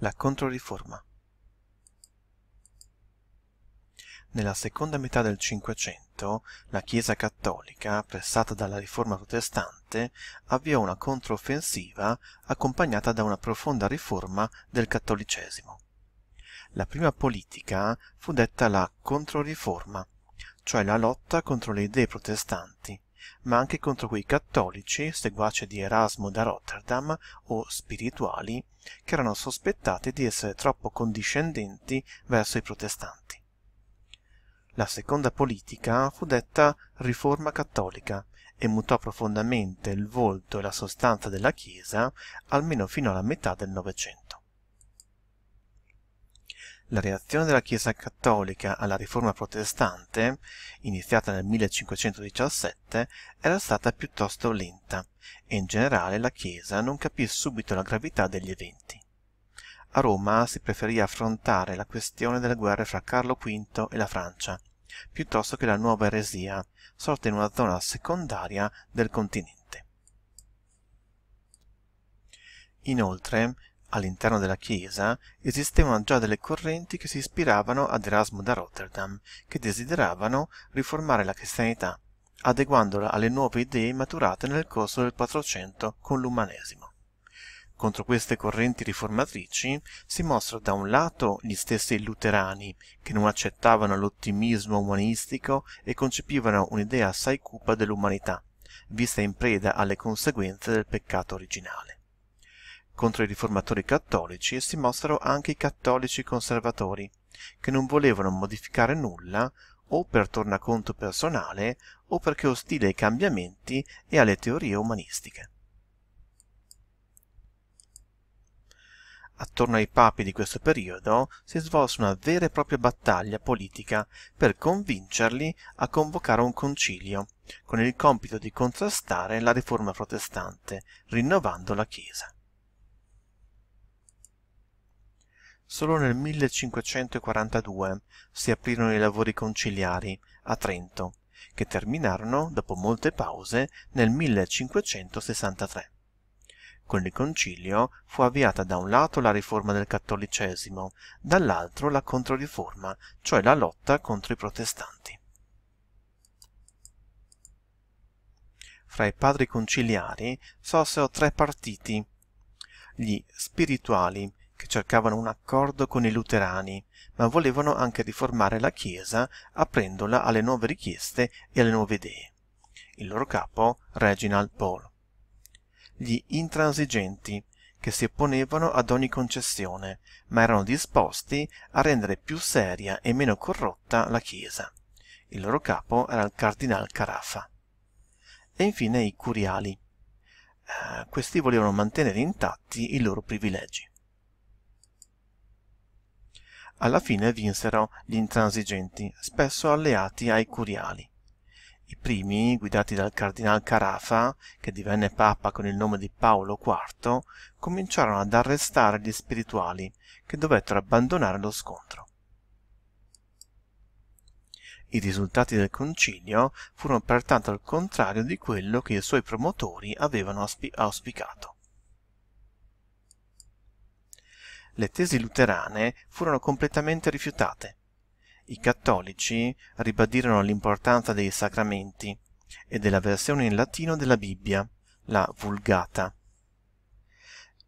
La Controriforma Nella seconda metà del Cinquecento la Chiesa cattolica, pressata dalla riforma protestante, avviò una controffensiva accompagnata da una profonda riforma del cattolicesimo. La prima politica fu detta la Controriforma, cioè la lotta contro le idee protestanti, ma anche contro quei cattolici, seguaci di Erasmo da Rotterdam o spirituali, che erano sospettati di essere troppo condiscendenti verso i protestanti. La seconda politica fu detta riforma cattolica e mutò profondamente il volto e la sostanza della Chiesa almeno fino alla metà del Novecento la reazione della Chiesa cattolica alla riforma protestante, iniziata nel 1517, era stata piuttosto lenta e in generale la Chiesa non capì subito la gravità degli eventi. A Roma si preferì affrontare la questione delle guerre fra Carlo V e la Francia, piuttosto che la nuova eresia, sorta in una zona secondaria del continente. Inoltre, All'interno della Chiesa esistevano già delle correnti che si ispiravano ad Erasmo da Rotterdam, che desideravano riformare la cristianità, adeguandola alle nuove idee maturate nel corso del Quattrocento con l'umanesimo. Contro queste correnti riformatrici si mostrano da un lato gli stessi luterani, che non accettavano l'ottimismo umanistico e concepivano un'idea assai cupa dell'umanità, vista in preda alle conseguenze del peccato originale contro i riformatori cattolici si mossero anche i cattolici conservatori, che non volevano modificare nulla o per tornaconto personale o perché ostile ai cambiamenti e alle teorie umanistiche. Attorno ai papi di questo periodo si svolse una vera e propria battaglia politica per convincerli a convocare un concilio, con il compito di contrastare la riforma protestante, rinnovando la Chiesa. Solo nel 1542 si aprirono i lavori conciliari a Trento, che terminarono, dopo molte pause, nel 1563. Con il concilio fu avviata da un lato la riforma del cattolicesimo, dall'altro la controriforma, cioè la lotta contro i protestanti. Fra i padri conciliari sorsero tre partiti, gli spirituali, che cercavano un accordo con i luterani, ma volevano anche riformare la Chiesa aprendola alle nuove richieste e alle nuove idee. Il loro capo, Reginald Paul. Gli intransigenti, che si opponevano ad ogni concessione, ma erano disposti a rendere più seria e meno corrotta la Chiesa. Il loro capo era il cardinal Carafa. E infine i curiali. Eh, questi volevano mantenere intatti i loro privilegi. Alla fine vinsero gli intransigenti, spesso alleati ai curiali. I primi, guidati dal cardinal Carafa, che divenne papa con il nome di Paolo IV, cominciarono ad arrestare gli spirituali, che dovettero abbandonare lo scontro. I risultati del concilio furono pertanto al contrario di quello che i suoi promotori avevano auspicato. le tesi luterane furono completamente rifiutate. I cattolici ribadirono l'importanza dei sacramenti e della versione in latino della Bibbia, la Vulgata.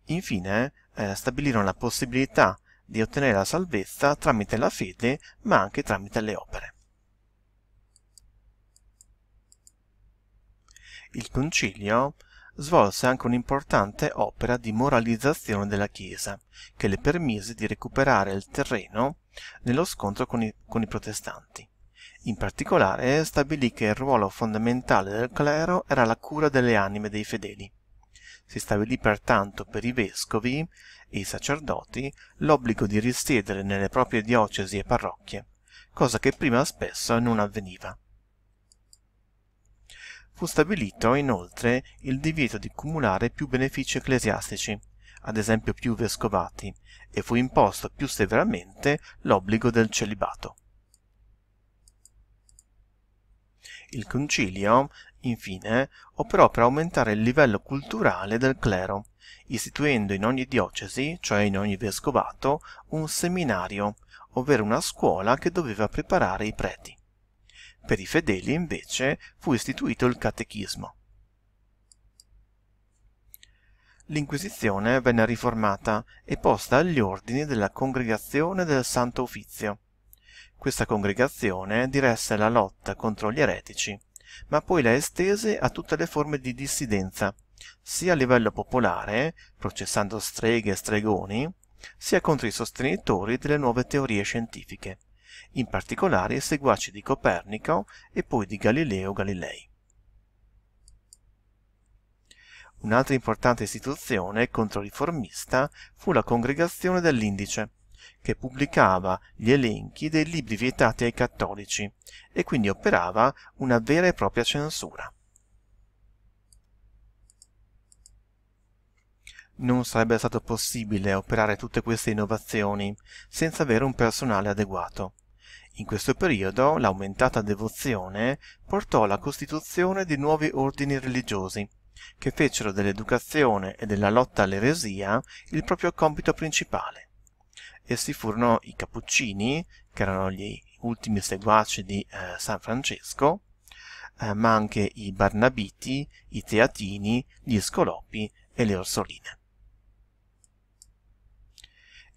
Infine eh, stabilirono la possibilità di ottenere la salvezza tramite la fede, ma anche tramite le opere. Il concilio svolse anche un'importante opera di moralizzazione della Chiesa, che le permise di recuperare il terreno nello scontro con i, con i protestanti. In particolare stabilì che il ruolo fondamentale del clero era la cura delle anime dei fedeli. Si stabilì pertanto per i vescovi e i sacerdoti l'obbligo di risiedere nelle proprie diocesi e parrocchie, cosa che prima spesso non avveniva. Fu stabilito inoltre il divieto di cumulare più benefici ecclesiastici, ad esempio più vescovati, e fu imposto più severamente l'obbligo del celibato. Il concilio, infine, operò per aumentare il livello culturale del clero, istituendo in ogni diocesi, cioè in ogni vescovato, un seminario, ovvero una scuola che doveva preparare i preti. Per i fedeli, invece, fu istituito il catechismo. L'Inquisizione venne riformata e posta agli ordini della Congregazione del Santo Uffizio. Questa congregazione diresse la lotta contro gli eretici, ma poi la estese a tutte le forme di dissidenza, sia a livello popolare, processando streghe e stregoni, sia contro i sostenitori delle nuove teorie scientifiche in particolare i seguaci di Copernico e poi di Galileo Galilei. Un'altra importante istituzione controriformista fu la Congregazione dell'Indice, che pubblicava gli elenchi dei libri vietati ai cattolici e quindi operava una vera e propria censura. Non sarebbe stato possibile operare tutte queste innovazioni senza avere un personale adeguato in questo periodo l'aumentata devozione portò alla costituzione di nuovi ordini religiosi, che fecero dell'educazione e della lotta all'eresia il proprio compito principale. Essi furono i Cappuccini, che erano gli ultimi seguaci di eh, San Francesco, eh, ma anche i Barnabiti, i Teatini, gli Scolopi e le Orsoline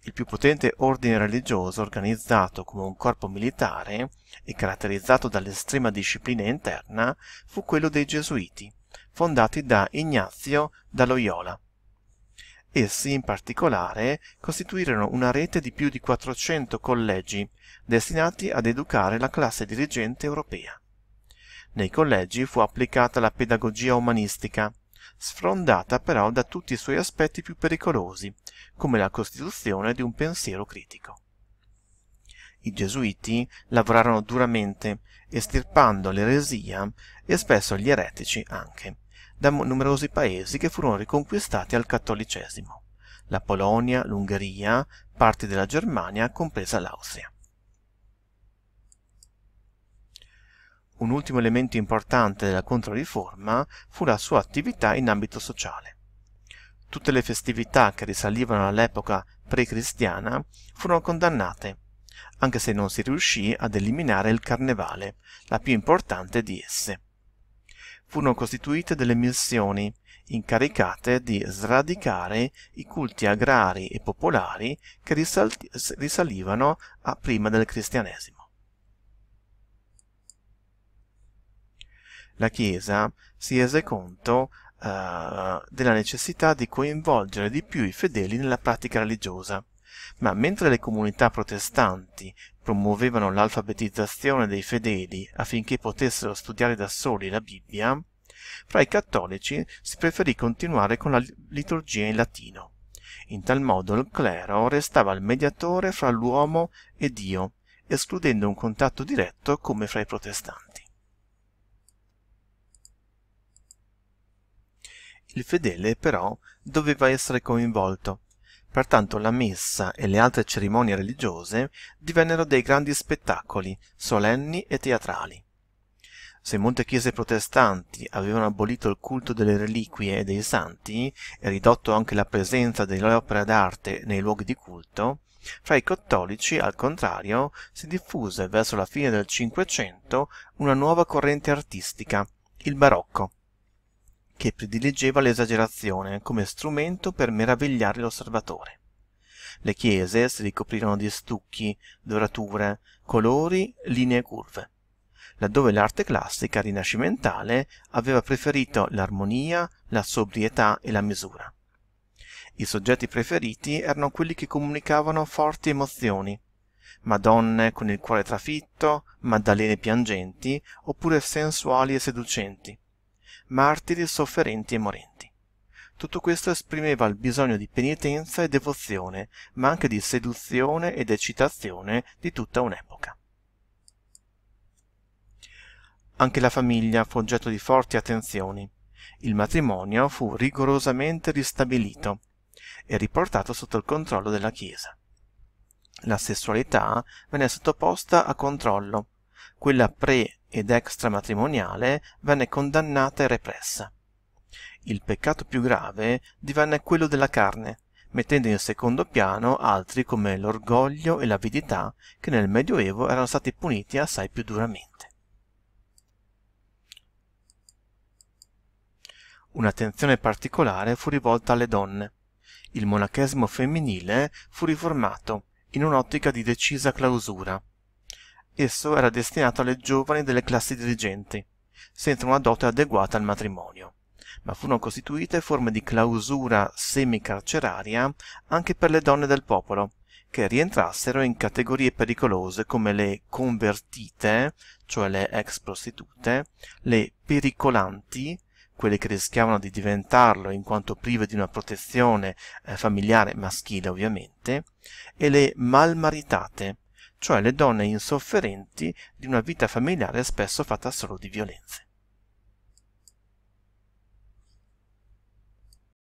il più potente ordine religioso organizzato come un corpo militare e caratterizzato dall'estrema disciplina interna fu quello dei Gesuiti, fondati da Ignazio da Loyola. Essi, in particolare, costituirono una rete di più di 400 collegi destinati ad educare la classe dirigente europea. Nei collegi fu applicata la pedagogia umanistica, sfrondata però da tutti i suoi aspetti più pericolosi, come la costituzione di un pensiero critico. I gesuiti lavorarono duramente, estirpando l'eresia e spesso gli eretici anche, da numerosi paesi che furono riconquistati al cattolicesimo, la Polonia, l'Ungheria, parti della Germania, compresa l'Austria. Un ultimo elemento importante della Controriforma fu la sua attività in ambito sociale. Tutte le festività che risalivano all'epoca pre-cristiana furono condannate, anche se non si riuscì ad eliminare il carnevale, la più importante di esse. Furono costituite delle missioni, incaricate di sradicare i culti agrari e popolari che risalivano a prima del cristianesimo. la Chiesa si rese conto eh, della necessità di coinvolgere di più i fedeli nella pratica religiosa. Ma mentre le comunità protestanti promuovevano l'alfabetizzazione dei fedeli affinché potessero studiare da soli la Bibbia, fra i cattolici si preferì continuare con la liturgia in latino. In tal modo il clero restava il mediatore fra l'uomo e Dio, escludendo un contatto diretto come fra i protestanti. Il fedele però doveva essere coinvolto. Pertanto la messa e le altre cerimonie religiose divennero dei grandi spettacoli, solenni e teatrali. Se molte chiese protestanti avevano abolito il culto delle reliquie e dei santi e ridotto anche la presenza delle opere d'arte nei luoghi di culto, fra i cattolici, al contrario, si diffuse verso la fine del Cinquecento una nuova corrente artistica, il barocco che prediligeva l'esagerazione come strumento per meravigliare l'osservatore. Le chiese si ricoprirono di stucchi, dorature, colori, linee curve, laddove l'arte classica rinascimentale aveva preferito l'armonia, la sobrietà e la misura. I soggetti preferiti erano quelli che comunicavano forti emozioni, madonne con il cuore trafitto, maddalene piangenti, oppure sensuali e seducenti martiri sofferenti e morenti. Tutto questo esprimeva il bisogno di penitenza e devozione, ma anche di seduzione ed eccitazione di tutta un'epoca. Anche la famiglia fu oggetto di forti attenzioni. Il matrimonio fu rigorosamente ristabilito e riportato sotto il controllo della Chiesa. La sessualità venne sottoposta a controllo, quella pre ed extramatrimoniale venne condannata e repressa. Il peccato più grave divenne quello della carne, mettendo in secondo piano altri come l'orgoglio e l'avidità che nel Medioevo erano stati puniti assai più duramente. Un'attenzione particolare fu rivolta alle donne. Il monachesimo femminile fu riformato in un'ottica di decisa clausura, Esso era destinato alle giovani delle classi dirigenti, senza una dote adeguata al matrimonio, ma furono costituite forme di clausura semicarceraria anche per le donne del popolo, che rientrassero in categorie pericolose come le convertite, cioè le ex prostitute, le pericolanti, quelle che rischiavano di diventarlo in quanto prive di una protezione eh, familiare maschile ovviamente, e le malmaritate, cioè le donne insofferenti di una vita familiare spesso fatta solo di violenze.